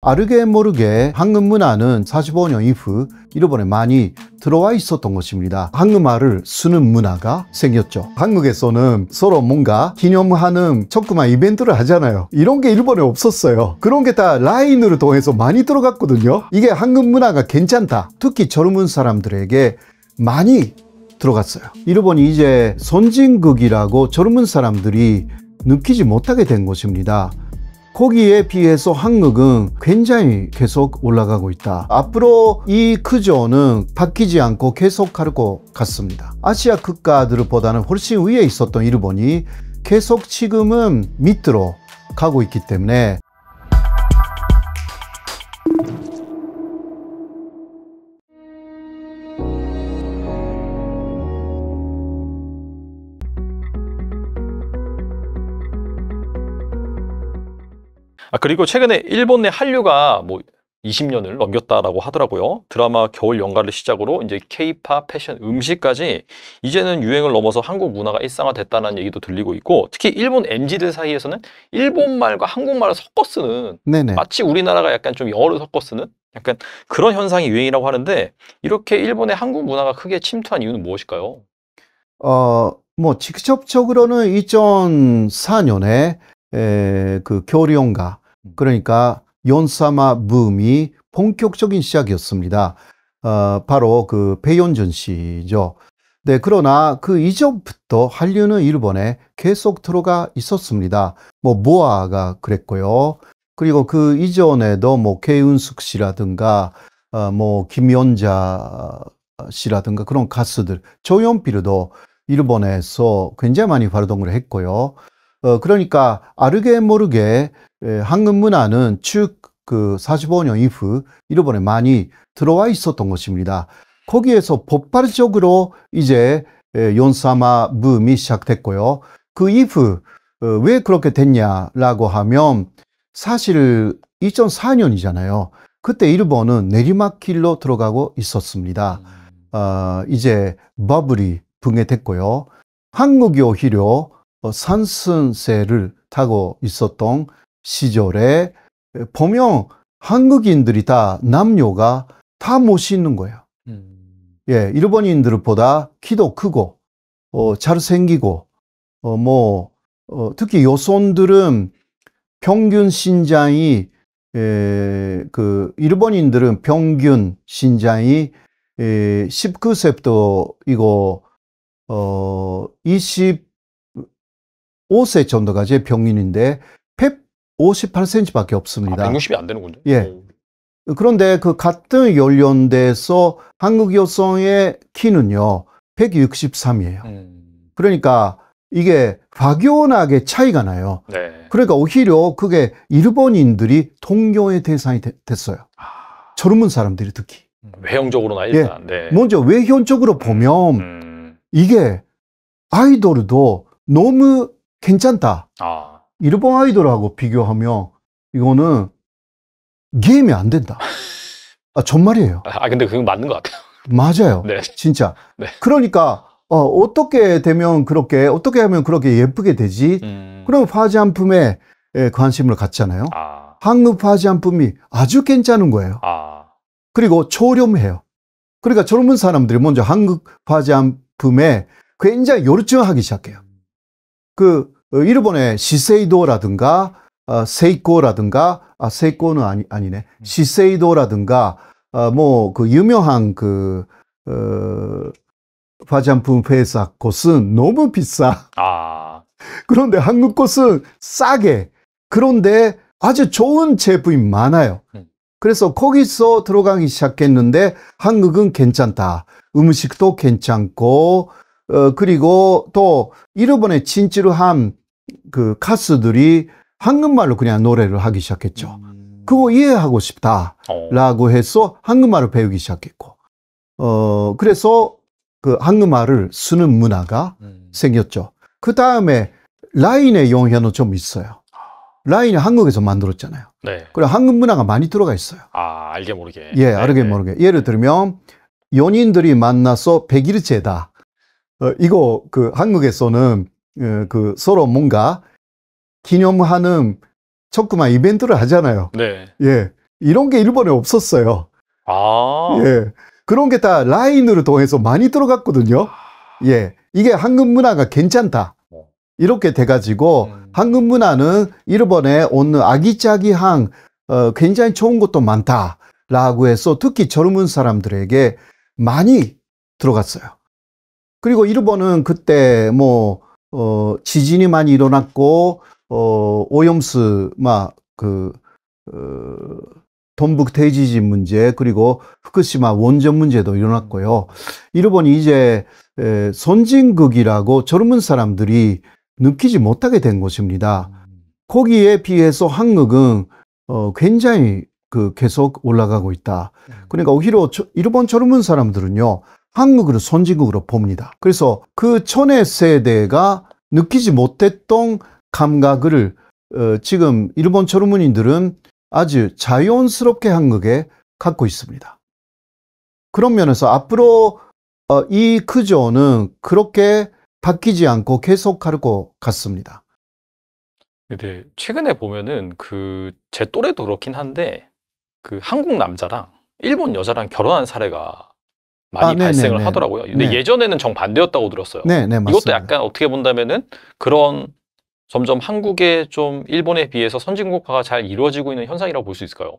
아르게 모르게 한국 문화는 45년 이후 일본에 많이 들어와 있었던 것입니다. 한국말을 쓰는 문화가 생겼죠. 한국에서는 서로 뭔가 기념하는 조그만 이벤트를 하잖아요. 이런 게 일본에 없었어요. 그런 게 다 라인으로 통해서 많이 들어갔거든요. 이게 한국 문화가 괜찮다. 특히 젊은 사람들에게 많이 들어갔어요. 일본이 이제 선진국이라고 젊은 사람들이 느끼지 못하게 된 것입니다. 거기에 비해서 한국은 굉장히 계속 올라가고 있다. 앞으로 이 크조는 바뀌지 않고 계속 할것 같습니다. 아시아 국가들보다는 훨씬 위에 있었던 일본이 계속 지금은 밑으로 가고 있기 때문에 아, 그리고 최근에 일본 내 한류가 뭐 20년을 넘겼다라고 하더라고요. 드라마 겨울 연가를 시작으로 이제 케이팝, 패션, 음식까지 이제는 유행을 넘어서 한국 문화가 일상화됐다는 얘기도 들리고 있고 특히 일본 MZ들 사이에서는 일본말과 한국말을 섞어 쓰는 네네. 마치 우리나라가 약간 좀 영어를 섞어 쓰는 약간 그런 현상이 유행이라고 하는데 이렇게 일본의 한국 문화가 크게 침투한 이유는 무엇일까요? 어, 뭐 직접적으로는 2004년에 에, 그 교류용가 음. 그러니까 연사마 붐이 본격적인 시작이었습니다. 어, 바로 그배연준 씨죠. 네, 그러나 그 이전부터 한류는 일본에 계속 들어가 있었습니다. 뭐 모아가 그랬고요. 그리고 그 이전에도 뭐 계은숙 씨라든가 어, 뭐 김연자 씨라든가 그런 가수들 조연필도 일본에서 굉장히 많이 활동을 했고요. 어, 그러니까 아르게 모르게 한국 문화는 즉그 45년 이후 일본에 많이 들어와 있었던 것입니다. 거기에서 폭발적으로 이제 연사마 붐이 시작됐고요. 그 이후 어, 왜 그렇게 됐냐라고 하면 사실 2004년이잖아요. 그때 일본은 내리막길로 들어가고 있었습니다. 어, 이제 버블이 붕괴됐고요. 한국이 오히려 어, 선순세를 타고 있었던 시절에 보면 한국인들이 다 남녀가 다 멋있는 거예요. 음. 예, 일본인들보다 키도 크고 어, 잘생기고 어, 뭐 어, 특히 여성들은 평균 신장이 에, 그 일본인들은 평균 신장이 에, 19세부터 이거 어, 20 5세 정도까지의 병인인데 펩 58cm밖에 없습니다. 아, 160이 안 되는군요. 예. 그런데 그 같은 연령대에서 한국 여성의 키는요 163이에요. 음. 그러니까 이게 확연하게 차이가 나요. 네. 그러니까 오히려 그게 일본인들이 동경의 대상이 되, 됐어요. 아... 젊은 사람들이 특히. 음. 외형적으로나 예. 일단. 예. 네. 먼저 외형적으로 보면 음... 음. 이게 아이돌도 너무 괜찮다. 아. 일본 아이돌하고 비교하면 이거는 게임이 안 된다. 아, 정말이에요. 아, 아, 근데 그건 맞는 것 같아요. 맞아요. 네. 진짜. 네. 그러니까, 어, 어떻게 되면 그렇게, 어떻게 하면 그렇게 예쁘게 되지? 음... 그럼 화장품에 관심을 예, 그 갖잖아요. 아... 한국 화장품이 아주 괜찮은 거예요. 아... 그리고 초렴해요. 그러니까 젊은 사람들이 먼저 한국 화장품에 굉장히 열정하기 시작해요. 그 어, 일본의 시세이도라든가 어, 세이코라든가 아 세이코는 아니 아니네 음. 시세이도라든가 어, 뭐그 유명한 그 어, 화장품 회사 곳은 너무 비싸. 아. 그런데 한국 곳은 싸게. 그런데 아주 좋은 제품이 많아요. 음. 그래서 거기서 들어가기 시작했는데 한국은 괜찮다. 음식도 괜찮고 어, 그리고 또 일본에 진출한 지그 가수들이 한국말로 그냥 노래를 하기 시작했죠. 음... 그거 이해하고 싶다라고 어... 해서 한국말을 배우기 시작했고, 어, 그래서 그 한국말을 쓰는 문화가 음... 생겼죠. 그 다음에 라인의 영향은 좀 있어요. 라인을 한국에서 만들었잖아요. 네. 그고 한국 문화가 많이 들어가 있어요. 아 알게 모르게. 예, 네, 알게 네. 모르게. 예를 들면 연인들이 만나서 백일째다. 어, 이거 그 한국에서는 어, 그 서로 뭔가 기념하는 조그만 이벤트를 하잖아요. 네. 예. 이런 게 일본에 없었어요. 아. 예. 그런 게 다 라인으로 통해서 많이 들어갔거든요. 아. 예. 이게 한국 문화가 괜찮다. 어. 이렇게 돼가지고 음. 한국 문화는 일본에 오는 아기자기한 어, 굉장히 좋은 것도 많다라고 해서 특히 젊은 사람들에게 많이 들어갔어요. 그리고 일본은 그때 뭐, 어, 지진이 많이 일어났고, 어, 오염수, 막, 그, 어, 동북 대지진 문제, 그리고 후쿠시마 원전 문제도 일어났고요. 일본이 이제 에, 선진국이라고 젊은 사람들이 느끼지 못하게 된 것입니다. 거기에 비해서 한국은 어, 굉장히 그 계속 올라가고 있다. 음. 그러니까 오히려 저, 일본 젊은 사람들은요, 한국으로 선진국으로 봅니다. 그래서 그 전의 세대가 느끼지 못했던 감각을 어, 지금 일본 철문인들은 아주 자연스럽게 한국에 갖고 있습니다. 그런 면에서 앞으로 어, 이 크조는 그렇게 바뀌지 않고 계속 할것 같습니다. 근데 최근에 보면은 그 제 또래도 그렇긴 한데 그 한국 남자랑 일본 여자랑 결혼한 사례가 많이 아, 네, 네, 발생을 네. 하더라고요. 근데 예전에는 정반대였다고 들었어요. 이것도 약간 어떻게 본다면은 그런 점점 한국의 좀 일본에 비해서 선진국화가 잘 이루어지고 있는 현상이라고 볼 수 있을까요?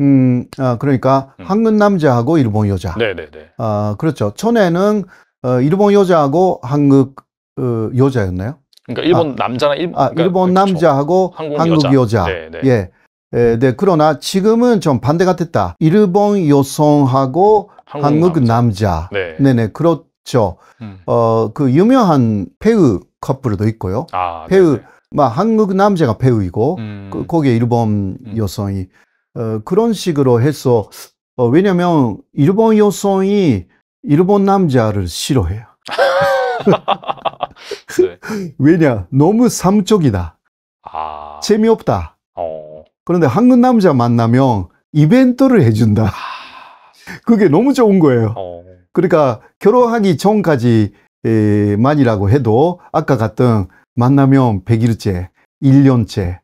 음, 아, 그러니까 음. 한국 남자하고 일본 여자. 네네네. 아, 그렇죠. 전에는 어, 일본 여자하고 한국 어, 여자였나요? 그러니까 일본 아, 남자나 일, 본 아, 그러니까, 일본 남자하고 한국, 한국 여자. 여자. 네, 네. 예. 에, 예, 네, 그러나 지금은 좀 반대 같았다. 일본 여성하고 한국, 한국 남자. 남자. 네. 네네, 그렇죠. 음. 어, 그 유명한 배우 커플도 있고요. 아, 배우, 막 한국 남자가 배우이고, 음. 그, 거기에 일본 음. 여성이. 어, 그런 식으로 해서, 어, 왜냐면 일본 여성이 일본 남자를 싫어해요. 네. 왜냐, 너무 삼적이다. 아... 재미없다. 어... 그런데 한국 남자 만나면 이벤트를 해준다. 아, 그게 너무 좋은 거예요. 어. 그러니까 결혼하기 전까지 만이라고 해도 아까 같은 만나면 100일째, 1년째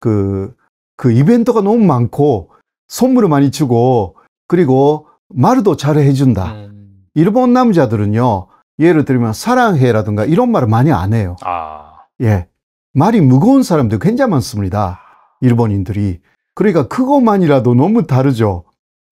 그, 그 이벤트가 너무 많고 선물을 많이 주고 그리고 말도 잘 해준다. 음. 일본 남자들은요, 예를 들면 사랑해라든가 이런 말을 많이 안 해요. 아. 예. 말이 무거운 사람들 굉장히 많습니다. 일본인들이. 그러니까 그것만이라도 너무 다르죠.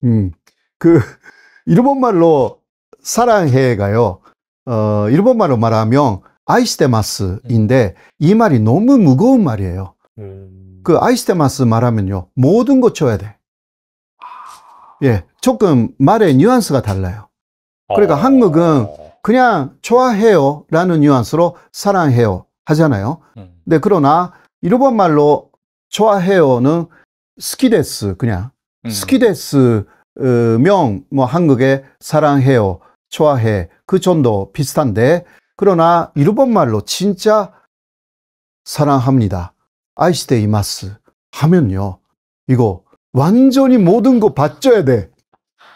음. 그, 일본말로 사랑해가요. 어, 일본말로 말하면 아이스테마스인데 이 말이 너무 무거운 말이에요. 음. 그 아이스테마스 말하면요. 모든 거 쳐야 돼. 예. 조금 말의 뉘앙스가 달라요. 그러니까 어. 한국은 그냥 좋아해요 라는 뉘앙스로 사랑해요 하잖아요. 음. 근데 그러나 일본말로 좋아해요는 스키데스 그냥 음. 스키데스 어, 명뭐 한국에 사랑해요 좋아해 그 정도 비슷한데 그러나 일본 말로 진짜 사랑합니다 아이시테 이마스 하면요 이거 완전히 모든 거 바쳐야 돼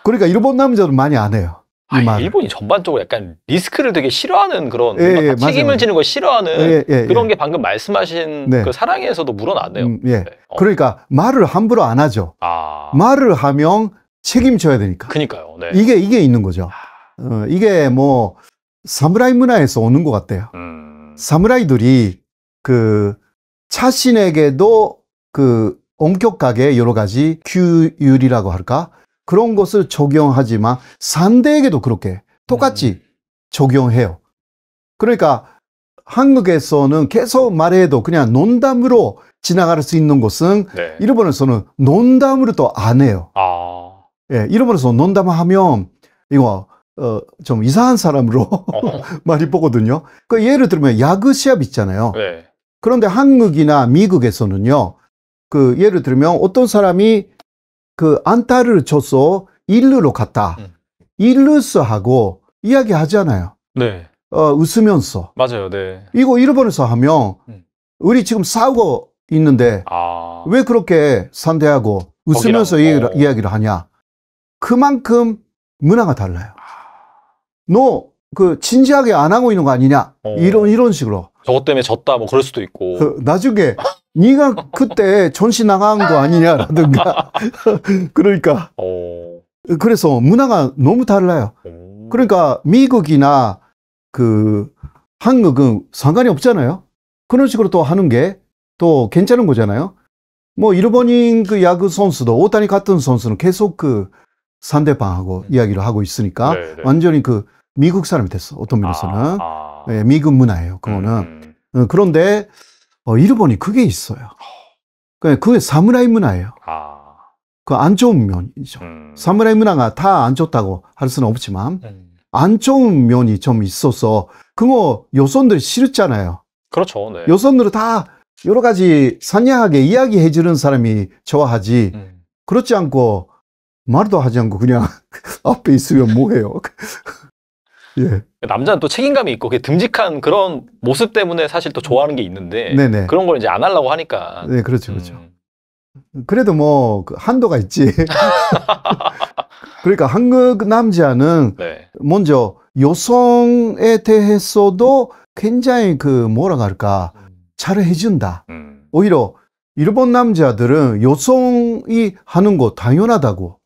그러니까 일본 남자들 많이 안 해요 아, 일본이 전반적으로 약간 리스크를 되게 싫어하는 그런 예, 예, 책임을 지는 걸 싫어하는 예, 예, 예, 그런 게 방금 말씀하신 네. 그 사랑에서도 물어나네요. 음, 예. 네. 어. 그러니까 말을 함부로 안 하죠. 아. 말을 하면 책임져야 되니까. 그니까요. 네. 이게 이게 있는 거죠. 아. 어, 이게 뭐 사무라이 문화에서 오는 것 같아요. 음. 사무라이들이 그 자신에게도 그 엄격하게 여러 가지 규율이라고 할까 그런 것을 적용하지만 상대에게도 그렇게 똑같이 네. 적용해요. 그러니까 한국에서는 계속 말해도 그냥 논담으로 지나갈 수 있는 것은 네. 일본에서는 논담으로 도안 해요. 아. 예, 일본에서 논담하면 이거 어, 좀 이상한 사람으로 많이 보거든요. 그 예를 들면 야구 시합 있잖아요. 네. 그런데 한국이나 미국에서는요. 그 예를 들면 어떤 사람이 그 안타를 쳐서 일루로 갔다. 음. 일루스하고 이야기하잖아요. 네. 어, 웃으면서. 맞아요. 네. 이거 일본에서 하면 음. 우리 지금 싸우고 있는데 아... 왜 그렇게 상대하고 웃으면서 거기랑... 이, 어. 야기를 하냐. 그만큼 문화가 달라요. 아. 너그 진지하게 안 하고 있는 거 아니냐. 어... 이런 이런 식으로. 저것 때문에 졌다 뭐 그럴 수도 있고. 그, 나중에 네가 그때 전시 나간 거 아니냐라든가 그러니까 어. 그래서 문화가 너무 달라요 어. 그러니까 미국이나 그 한국은 상관이 없잖아요 그런 식으로 또 하는 게 또 괜찮은 거잖아요 뭐 일본인 그 야구 선수도 오타니 같은 선수는 계속 그 상대방하고 네. 이야기를 하고 있으니까 네, 네. 완전히 그 미국 사람이 됐어 어떤 면에서는 아, 아. 네, 미국 문화예요 그거는 음. 음. 어, 그런데 어, 일본이 그게 있어요. 그러니까 그게 사무라이 문화예요. 아. 그안 좋은 면이죠. 음. 사무라이 문화가 다 안 좋다고 할 수는 없지만 음. 안 좋은 면이 좀 있어서 그거 요선들 이 싫었잖아요. 그렇죠. 네. 요선들을 다 여러 가지 상냥하게 이야기해 주는 사람이 좋아하지. 음. 그렇지 않고 말도 하지 않고 그냥 앞에 있으면 뭐해요? 예. 남자는 또 책임감이 있고 그게 듬직한 그런 모습 때문에 사실 또 좋아하는 게 있는데 네네. 그런 걸 이제 안 하려고 하니까. 네, 그렇죠, 그렇죠. 음. 그래도 뭐 그 한도가 있지. 그러니까 한국 남자는 네. 먼저 여성에 대해서도 굉장히 그 뭐라 할까 음. 잘 해준다. 음. 오히려 일본 남자들은 여성이 하는 거 당연하다고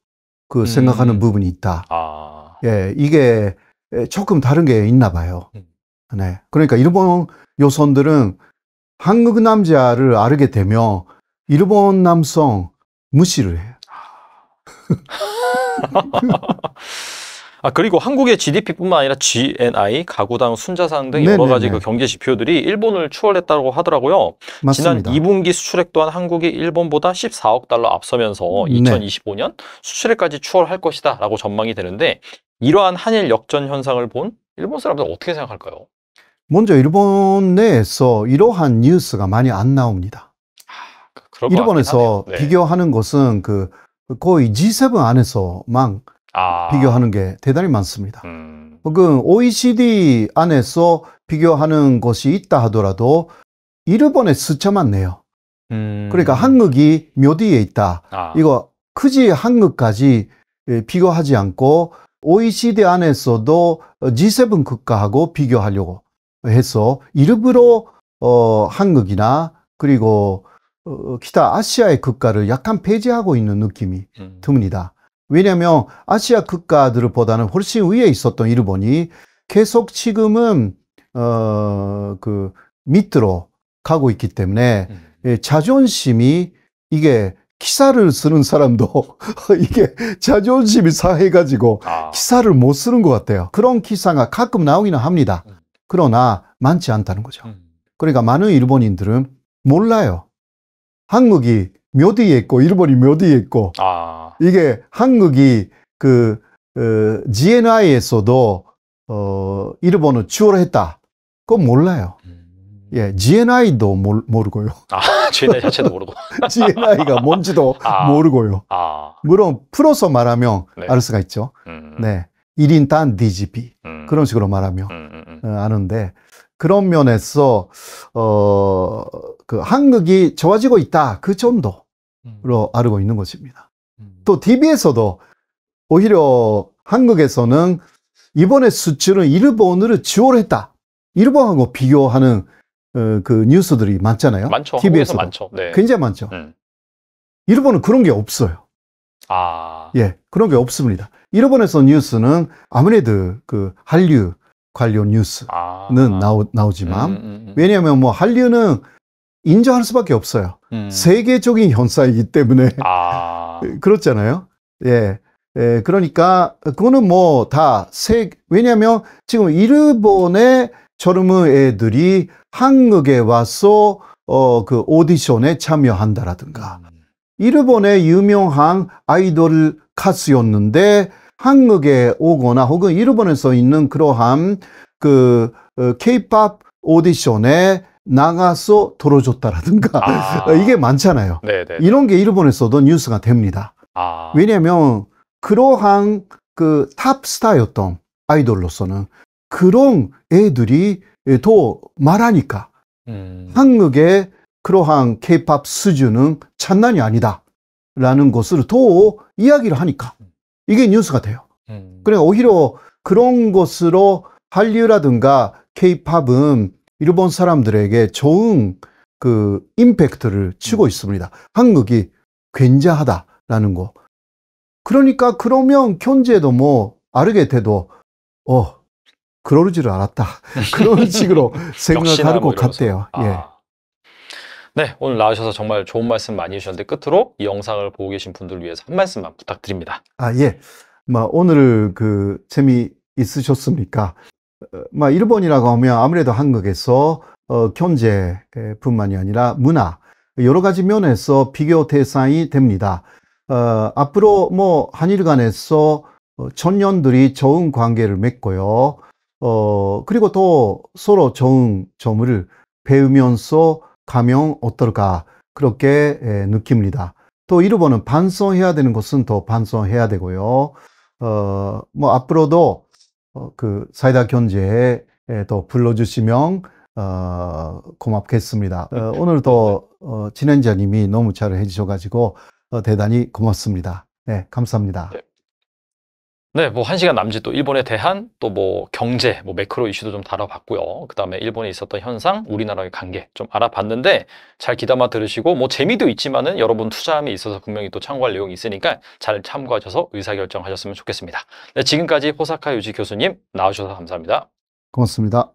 그 생각하는 음. 부분이 있다. 아. 예, 이게 조금 다른 게 있나 봐요. 음. 네. 그러니까 일본 요선들은 한국 남자를 알게 되면 일본 남성 무시를 해요. 아 그리고 한국의 GDP뿐만 아니라 GNI, 가구당 순자산 등 여러 가지 그 경제 지표들이 일본을 추월했다고 하더라고요. 맞습니다. 지난 2분기 수출액 또한 한국이 일본보다 14억 달러 앞서면서 2025년 네. 수출액까지 추월할 것이다라고 전망이 되는데 이러한 한일 역전 현상을 본 일본 사람들 어떻게 생각할까요? 먼저 일본 내에서 이러한 뉴스가 많이 안 나옵니다. 아, 일본에서 네. 비교하는 것은 그, 그 거의 G7 안에서만 아. 비교하는 게 대단히 많습니다. 음. 혹은 OECD 안에서 비교하는 것이 있다 하더라도 일본에 스쳐만 내요. 음. 그러니까 한국이 묘 뒤에 있다. 아. 이거 크지 한국까지 예, 비교하지 않고 OECD 안에서도 G7 국가하고 비교하려고 해서 일부러 어, 한국이나 그리고 어, 기타 아시아의 국가를 약간 배제하고 있는 느낌이 음. 듭니다. 왜냐하면 아시아 국가들보다는 훨씬 위에 있었던 일본이 계속 지금은 어, 그 밑으로 가고 있기 때문에 음. 예, 자존심이 이게 기사를 쓰는 사람도 이게 자존심이 상해가지고 아. 기사를 못 쓰는 것 같아요. 그런 기사가 가끔 나오기는 합니다. 음. 그러나 많지 않다는 거죠. 음. 그러니까 많은 일본인들은 몰라요. 한국이 묘디에 있고 일본이 묘디에 있고 아. 이게 한국이 그 어, GNI에서도 어, 일본을 추월했다. 그건 몰라요. 음. 예, GNI도 몰, 모르고요. 아. GNI 자체도 모르고. GNI가 뭔지도 아. 모르고요. 아. 물론 풀어서 말하면 네. 알 수가 있죠. 음. 네. 1인 단 DGP. 음. 그런 식으로 말하면 음. 음, 음. 어, 아는데 그런 면에서 어, 그 한국이 좋아지고 있다. 그 정도로 알고 음. 있는 것입니다. 또 TV에서도 오히려 한국에서는 이번에 수출은 일본을 지원했다. 일본하고 비교하는 어, 그 뉴스들이 많잖아요. 많죠. TV에서 많죠. 네. 굉장히 많죠. 음. 일본은 그런 게 없어요. 아. 예, 그런 게 없습니다. 일본에서 뉴스는 아무래도 그 한류 관련 뉴스는 아. 나오, 나오지만, 음, 음, 음. 왜냐하면 뭐 한류는 인정할 수밖에 없어요. 음. 세계적인 현상이기 때문에. 아. 그렇잖아요. 예. 예, 그러니까 그거는 뭐 다 세, 왜냐하면 지금 일본의 초르무 애들이 한국에 와서 어, 그 오디션에 참여한다라든가 음. 일본의 유명한 아이돌 가수였는데 한국에 오거나 혹은 일본에서 있는 그러한 그 어, 케이팝 오디션에 나가서 들어줬다라든가 아 이게 많잖아요. 네네. 이런 게 일본에서도 뉴스가 됩니다. 아 왜냐하면 그러한 그 탑스타였던 아이돌로서는 그런 애들이 더 말하니까 음. 한국의 그러한 케이팝 수준은 장난이 아니다 라는 것을 더 이야기를 하니까 이게 뉴스가 돼요 음. 그래 오히려 그런 것으로 한류라든가 케이팝은 일본 사람들에게 좋은 그 임팩트를 치고 음. 있습니다 한국이 괜찮하다라는거 그러니까 그러면 현재도뭐 아르게 돼도 어 그러지줄 알았다. 그런 식으로 생각할 것뭐 같아요. 예. 아. 예. 네, 오늘 나와셔서 정말 좋은 말씀 많이 해주셨는데 끝으로 이 영상을 보고 계신 분들을 위해서 한 말씀만 부탁드립니다. 아 예, 뭐 오늘 그 재미 있으셨습니까? 뭐 일본이라고 하면 아무래도 한국에서 어, 경제뿐만이 아니라 문화 여러 가지 면에서 비교 대상이 됩니다. 어, 앞으로 뭐 한일 간에서 청년들이 어, 좋은 관계를 맺고요. 어, 그리고 또 서로 좋은 점을 배우면서 가면 어떨까 그렇게 에, 예, 느낍니다. 또 일본은 반성해야 되는 것은 더 반성해야 되고요. 어, 뭐 앞으로도 어, 그 사이다 견제에 예, 또 불러주시면 어, 고맙겠습니다. 어, 네. 오늘도 네. 어, 진행자님이 너무 잘 해주셔가지고 어, 대단히 고맙습니다. 네, 감사합니다. 네. 네, 뭐한 시간 남짓 또 일본에 대한 또 뭐 경제, 뭐 매크로 이슈도 좀 다뤄봤고요. 그 다음에 일본에 있었던 현상, 우리나라의 관계 좀 알아봤는데 잘 귀담아 들으시고 뭐 재미도 있지만은 여러분 투자함에 있어서 분명히 또 참고할 내용이 있으니까 잘 참고하셔서 의사결정하셨으면 좋겠습니다. 네, 지금까지 호사카 유지 교수님 나와주셔서 감사합니다. 고맙습니다.